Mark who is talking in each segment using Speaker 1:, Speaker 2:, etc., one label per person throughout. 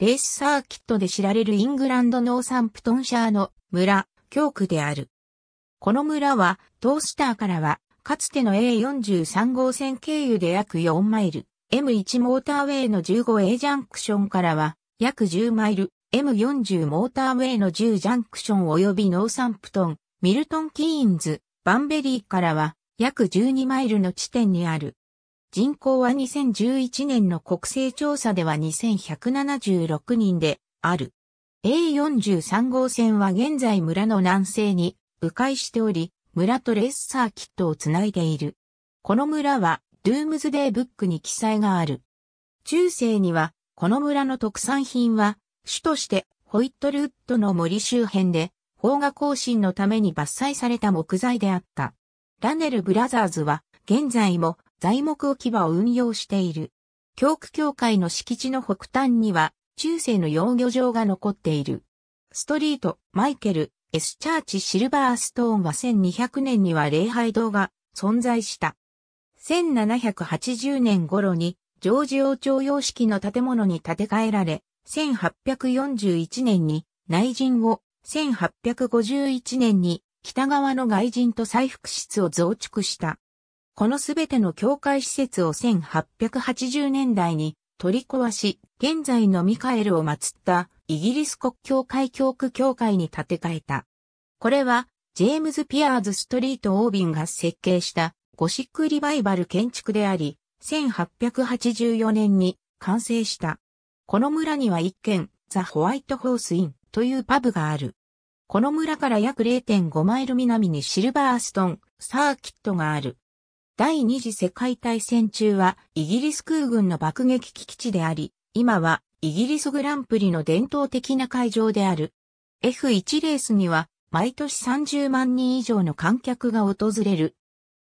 Speaker 1: レースサーキットで知られるイングランドノーサンプトンシャーの村、教区である。この村は、トースターからは、かつての A43 号線経由で約4マイル、M1 モーターウェイの 15A ジャンクションからは、約10マイル、M40 モーターウェイの10ジャンクション及びノーサンプトン、ミルトンキーンズ、バンベリーからは、約12マイルの地点にある。人口は2011年の国勢調査では2176人である。A43 号線は現在村の南西に迂回しており、村とレッサーキットをつないでいる。この村は、ドゥームズデーブックに記載がある。中世には、この村の特産品は、主としてホイットルウッドの森周辺で、法が更新のために伐採された木材であった。ラネルブラザーズは、現在も材木置き場を運用している。教区教会の敷地の北端には、中世の養魚場が残っている。ストリート、マイケル、エスチャーチ・シルバーストーンは1200年には礼拝堂が存在した。1780年頃に、ジョージ王朝様式の建物に建て替えられ、1841年に内陣を、1851年に北側の外陣と再復室を増築した。このすべての教会施設を1880年代に取り壊し、現在のミカエルを祀ったイギリス国教会教区教会に建て替えた。これは、ジェームズ・ピアーズ・ストリート・オービンが設計したゴシックリバイバル建築であり、1884年に完成した。この村には一軒、ザ・ホワイト・ホース・インというパブがある。この村から約0.5マイル南にシルバーストン、サーキットがある。第二次世界大戦中はイギリス空軍の爆撃機基地であり、今はイギリスグランプリの伝統的な会場である。F1 レースには毎年30万人以上の観客が訪れる。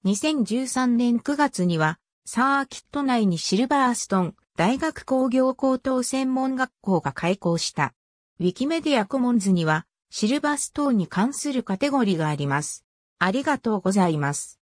Speaker 1: 2013年9月にはサーキット内にシルバーストン大学工業高等専門学校が開校した。ウィキメディアコモンズにはシルバーストーンに関するカテゴリーがあります。ありがとうございます。